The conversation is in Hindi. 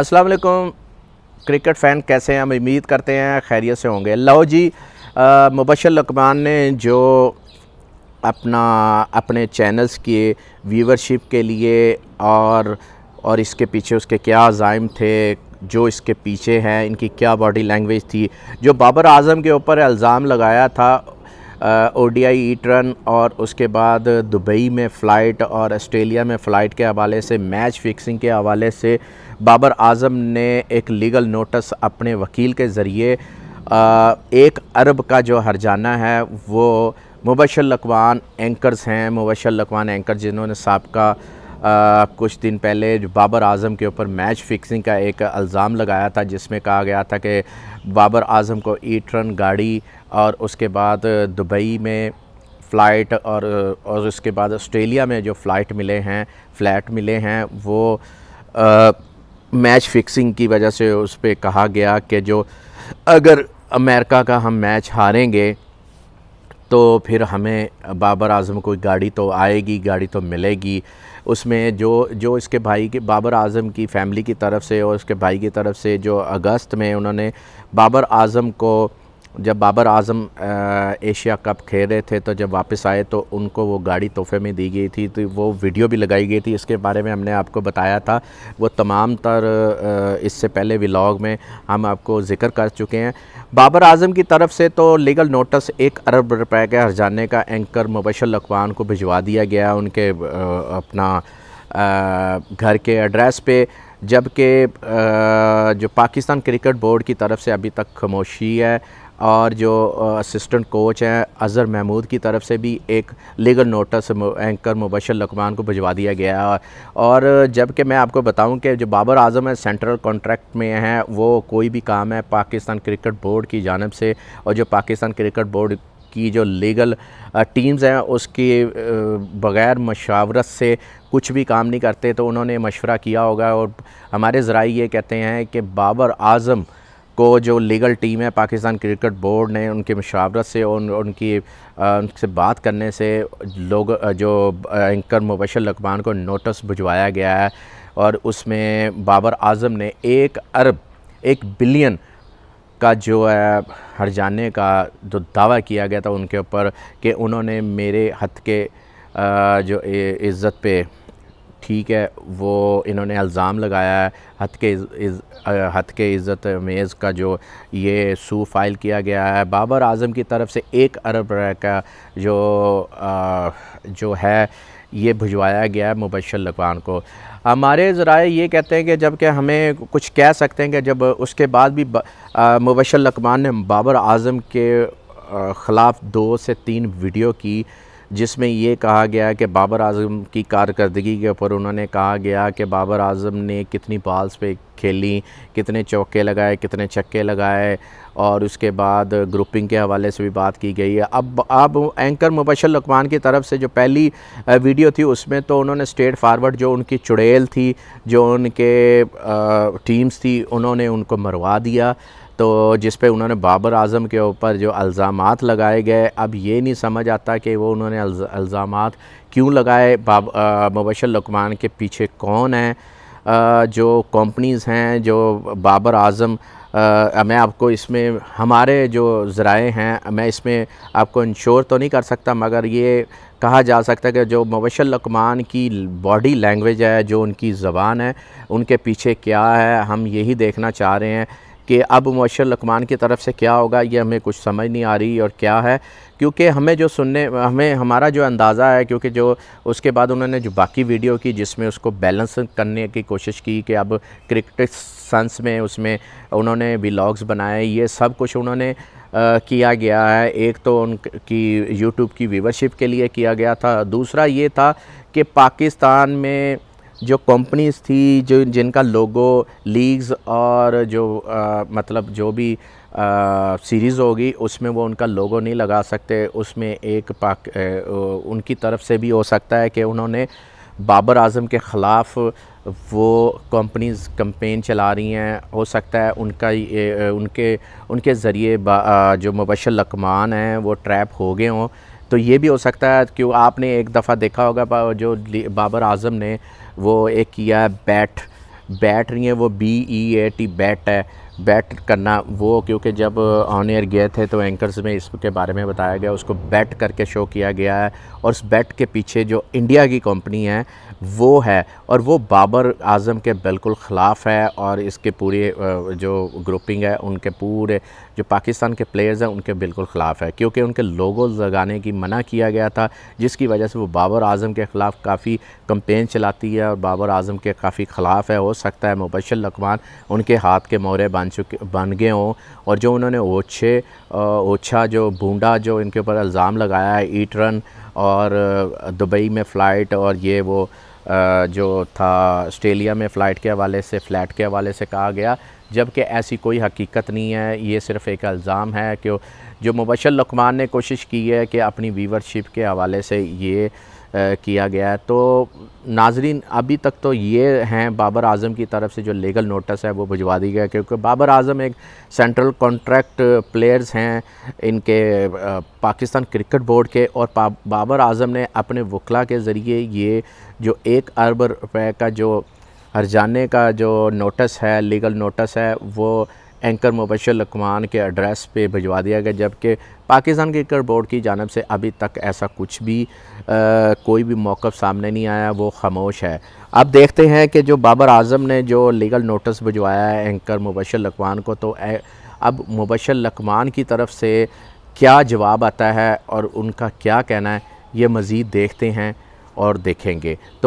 अस्सलाम वालेकुम क्रिकेट फ़ैन कैसे हैं हम उम्मीद करते हैं खैरियत से होंगे लो जी मुबशर लकमान ने जो अपना अपने चैनल्स के व्यूवरशिप के लिए और और इसके पीछे उसके क्या अज़ाइम थे जो इसके पीछे हैं इनकी क्या बॉडी लैंग्वेज थी जो बाबर आजम के ऊपर इल्ज़ाम लगाया था ओ डी आई ईटरन और उसके बाद दुबई में फ़्लाइट और ऑस्ट्रेलिया में फ़्लाइट के हवाले से मैच फिक्सिंग के हवाले से बाबर आजम ने एक लीगल नोटिस अपने वकील के ज़रिए एक अरब का जो हरजाना है वो मुबशर लकवान एंकर्स हैं मुबशर लकवान एंकर जिन्होंने सबका कुछ दिन पहले बाबर आजम के ऊपर मैच फिक्सिंग का एक अल्ज़ाम लगाया था जिसमें कहा गया था कि बाबर आजम को ईट रन गाड़ी और उसके बाद दुबई में फ़्लाइट और और उसके बाद ऑस्ट्रेलिया में जो फ़्लाइट मिले हैं फ्लैट मिले हैं वो आ, मैच फिक्सिंग की वजह से उस पर कहा गया कि जो अगर अमेरिका का हम मैच हारेंगे तो फिर हमें बाबर आजम कोई गाड़ी तो आएगी गाड़ी तो मिलेगी उसमें जो जो इसके भाई के बाबर आजम की फ़ैमिली की तरफ से और उसके भाई की तरफ से जो अगस्त में उन्होंने बाबर आजम को जब बाबर आजम एशिया कप खेल रहे थे तो जब वापस आए तो उनको वो गाड़ी तोहफे में दी गई थी तो वो वीडियो भी लगाई गई थी इसके बारे में हमने आपको बताया था वो तमाम तर इससे पहले व्लाग में हम आपको ज़िक्र कर चुके हैं बाबर आजम की तरफ से तो लीगल नोटिस एक अरब रुपए के हरजाने का एंकर मुबशर अकवान को भिजवा दिया गया उनके अपना घर के एड्रेस पे जबकि जो पाकिस्तान क्रिकेट बोर्ड की तरफ से अभी तक खामोशी है और जो असिस्टेंट कोच हैं अज़र महमूद की तरफ से भी एक legal notice anchor Mubashir Luqman को भिजवा दिया गया है और जबकि मैं आपको बताऊं कि जो बाबर आजम है सेंट्रल कॉन्ट्रैक्ट में हैं वो कोई भी काम है पाकिस्तान क्रिकेट बोर्ड की जानब से और जो पाकिस्तान क्रिकेट बोर्ड की जो लीगल टीम्स हैं उसके बग़ैर मशावरत से कुछ भी काम नहीं करते तो उन्होंने मशवरा किया होगा और हमारे ज़रा ये कहते हैं कि बाबर आज़म को जो लीगल टीम है पाकिस्तान क्रिकेट बोर्ड ने उनके मशावरत से उन, उनकी उनसे बात करने से लोग जो एंकर मुबशर लकमान को नोटिस भिजवाया गया है और उसमें बाबर आजम ने एक अरब एक बिलियन का जो है हर जाने का जो दावा किया गया था उनके ऊपर कि उन्होंने मेरे हथ के जो इज़्ज़त पे ठीक है वो इन्होंने अल्ज़ाम लगाया है हथ के हत हथ के इज़्ज़त मेज़ का जो ये सू फाइल किया गया है बाबर आजम की तरफ से एक अरब का जो आ, जो है ये भिजवाया गया है मुबशर लकवान को हमारे ज़राए ये कहते हैं कि जबकि हमें कुछ कह सकते हैं कि जब उसके बाद भी मुबशर लकवान ने बाबर आजम के ख़िलाफ़ दो से तीन वीडियो की जिसमें ये कहा गया कि बाबर आजम की कारकर्दगी के ऊपर उन्होंने कहा गया कि बाबर आजम ने कितनी बॉल्स पे खेली कितने चौके लगाए कितने छक्के लगाए और उसके बाद ग्रुपिंग के हवाले से भी बात की गई है अब अब एंकर मुबशर लकमान की तरफ से जो पहली वीडियो थी उसमें तो उन्होंने स्टेट फारवर्ड जो उनकी चुड़ैल थी जो उनके टीम्स थी उन्होंने उनको मरवा दिया तो जिस पे उन्होंने बाबर आजम के ऊपर जो अल्ज़ाम लगाए गए अब ये नहीं समझ आता कि वो उन्होंने अल्ज़ाम क्यों लगाए बाब मुबशर लकमान के पीछे कौन है आ, जो कंपनीज़ हैं जो बाबर आजम आ, मैं आपको इसमें हमारे जो ज़राए हैं मैं इसमें आपको इंश्योर तो नहीं कर सकता मगर ये कहा जा सकता है कि जो मुबशर लकमान की बॉडी लैंग्वेज है जो उनकी ज़बान है उनके पीछे क्या है हम यही देखना चाह रहे हैं कि अब मशर लकमान की तरफ से क्या होगा ये हमें कुछ समझ नहीं आ रही और क्या है क्योंकि हमें जो सुनने हमें हमारा जो अंदाज़ा है क्योंकि जो उसके बाद उन्होंने जो बाकी वीडियो की जिसमें उसको बैलेंस करने की कोशिश की कि अब क्रिकेट सन्स में उसमें उन्होंने व्लाग्स बनाए ये सब कुछ उन्होंने आ, किया गया है एक तो उनकी यूट्यूब की व्यूवरशिप के लिए किया गया था दूसरा ये था कि पाकिस्तान में जो कंपनीज थी जो जिनका लोगो लीग्स और जो आ, मतलब जो भी सीरीज़ होगी उसमें वो उनका लोगो नहीं लगा सकते उसमें एक पाक ए, उनकी तरफ से भी हो सकता है कि उन्होंने बाबर आजम के ख़िलाफ़ वो कंपनीज कंपेन चला रही हैं हो सकता है उनका ये, उनके उनके ज़रिए जो मुबशर लकमान हैं वो ट्रैप हो गए हों तो ये भी हो सकता है क्यों आपने एक दफ़ा देखा होगा जो बाबर आजम ने वो एक किया है बैट बैट नहीं है वो B E A T bat है बैट करना वो क्योंकि जब ऑन एयर गए थे तो एंकर्स में इसके बारे में बताया गया उसको बैट करके शो किया गया है और उस बैट के पीछे जो इंडिया की कंपनी है वो है और वो बाबर आज़म के बिल्कुल ख़िलाफ़ है और इसके पूरे जो ग्रुपिंग है उनके पूरे जो पाकिस्तान के प्लेयर्स हैं उनके बिल्कुल ख़िलाफ़ है क्योंकि उनके लोगों लगाने की मना किया गया था जिसकी वजह से वो बाबर आज़म के ख़िलाफ़ काफ़ी कंपेन चलाती है और बाबर आज़म के काफ़ी ख़िलाफ़ है हो सकता है मुबशर लकमान उनके हाथ के मोहरे बन चुके बन गए हों और जो उन्होंने ओछे ओछा जो बूंदा जो इनके ऊपर इल्ज़ाम लगाया है ईटरन और दुबई में फ़्लाइट और ये वो जो था ऑस्ट्रेलिया में फ़्लाइट के हवाले से फ़्लैट के हवाले से कहा गया जबकि ऐसी कोई हकीकत नहीं है ये सिर्फ़ एक इल्ज़ाम है कि जो मुबशर लकमान ने कोशिश की है कि अपनी वीवरशिप के हवाले से ये किया गया है तो नाजरीन अभी तक तो ये हैं बाबर आजम की तरफ से जो लीगल नोटिस है वो भिजवा दी गया क्योंकि बाबर आजम एक सेंट्रल कॉन्ट्रैक्ट प्लेयर्स हैं इनके पाकिस्तान क्रिकेट बोर्ड के और बाबर आजम ने अपने वकला के ज़रिए ये जो एक अरब रुपए का जो हरजाने का जो नोटिस है लीगल नोटिस है वो एंकर मुबशर लकमान के एड्रेस पे भिजवा दिया गया जबकि पाकिस्तान क्रिकेट बोर्ड की जानब से अभी तक ऐसा कुछ भी आ, कोई भी मौक़ सामने नहीं आया वो खामोश है अब देखते हैं कि जो बाबर आजम ने जो लीगल नोटिस भिजवाया है एंकर मुबशर लकमान को तो ए, अब मुबशर लकमान की तरफ से क्या जवाब आता है और उनका क्या कहना है ये मज़ीद देखते हैं और देखेंगे तो